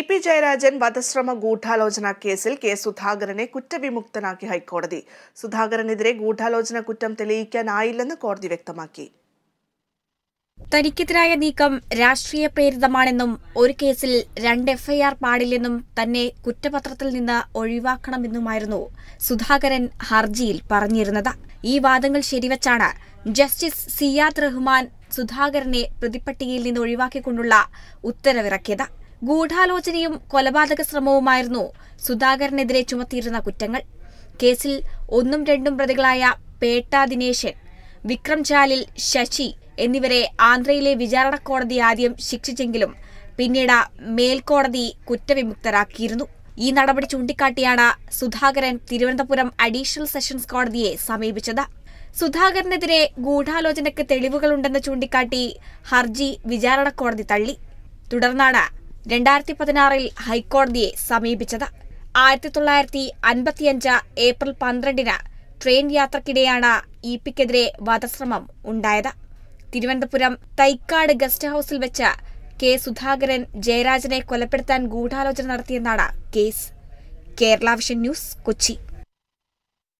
E P Jayarajan വധശ്രമ ഗൂഢാലോചന കേസിൽ K സുധാകരനെ കുറ്റവിമുക്തനാക്കി ഹൈക്കോടതി സുധാകരനെതിരെ ഗൂഢാലോചന കുറ്റം തെളിയിക്കാനായില്ലെന്ന് കോടതി വ്യക്തമാക്കി തനിക്കെതിരായ നീക്കം രാഷ്ട്രീയ പ്രേരിതമാണെന്നും ഒരു കേസിൽ രണ്ട് എഫ്ഐആർ പാടില്ലെന്നും തന്നെ കുറ്റപത്രത്തിൽ നിന്ന് ഒഴിവാക്കണമെന്നുമായിരുന്നു സുധാകരൻ ഹർജിയിൽ പറഞ്ഞിരുന്നത് ഈ വാദങ്ങൾ ശരിവച്ചാണ് ജസ്റ്റിസ് സിയാദ് റഹ്മാൻ സുധാകരനെ പ്രതിപ്പട്ടികയിൽ നിന്ന് ഒഴിവാക്കിക്കൊണ്ടുള്ള ഉത്തരവിറക്കിയത് ഗൂഢാലോചനയും കൊലപാതക ശ്രമവുമായിരുന്നു സുധാകരനെതിരെ ചുമത്തിയിരുന്ന കുറ്റങ്ങൾ കേസിൽ ഒന്നും രണ്ടും പ്രതികളായ പേട്ട ദിനേശൻ വിക്രം ജാലിൽ ശശി എന്നിവരെ ആന്ധ്രയിലെ വിചാരണ കോടതി ആദ്യം ശിക്ഷിച്ചെങ്കിലും പിന്നീട് മേൽക്കോടതി കുറ്റവിമുക്തരാക്കിയിരുന്നു ഈ നടപടി ചൂണ്ടിക്കാട്ടിയാണ് സുധാകരൻ തിരുവനന്തപുരം അഡീഷണൽ സെഷൻസ് കോടതിയെ സമീപിച്ചത് സുധാകരനെതിരെ ഗൂഢാലോചനയ്ക്ക് തെളിവുകളുണ്ടെന്ന് ചൂണ്ടിക്കാട്ടി ഹർജി വിചാരണ കോടതി തള്ളി തുടർന്നാണ് രണ്ടായിരത്തി പതിനാറിൽ ഹൈക്കോടതിയെ സമീപിച്ചത് ആയിരത്തി തൊള്ളായിരത്തി അൻപത്തിയഞ്ച് ഏപ്രിൽ പന്ത്രണ്ടിന് ട്രെയിൻ യാത്രക്കിടെയാണ് ഇ പിക്കെതിരെ വധശ്രമം ഉണ്ടായത് തിരുവനന്തപുരം തൈക്കാട് ഗസ്റ്റ് ഹൌസിൽ വെച്ച് കെ സുധാകരൻ ജയരാജനെ കൊലപ്പെടുത്താൻ ഗൂഢാലോചന നടത്തിയെന്നാണ് case Kerala vision news Kochi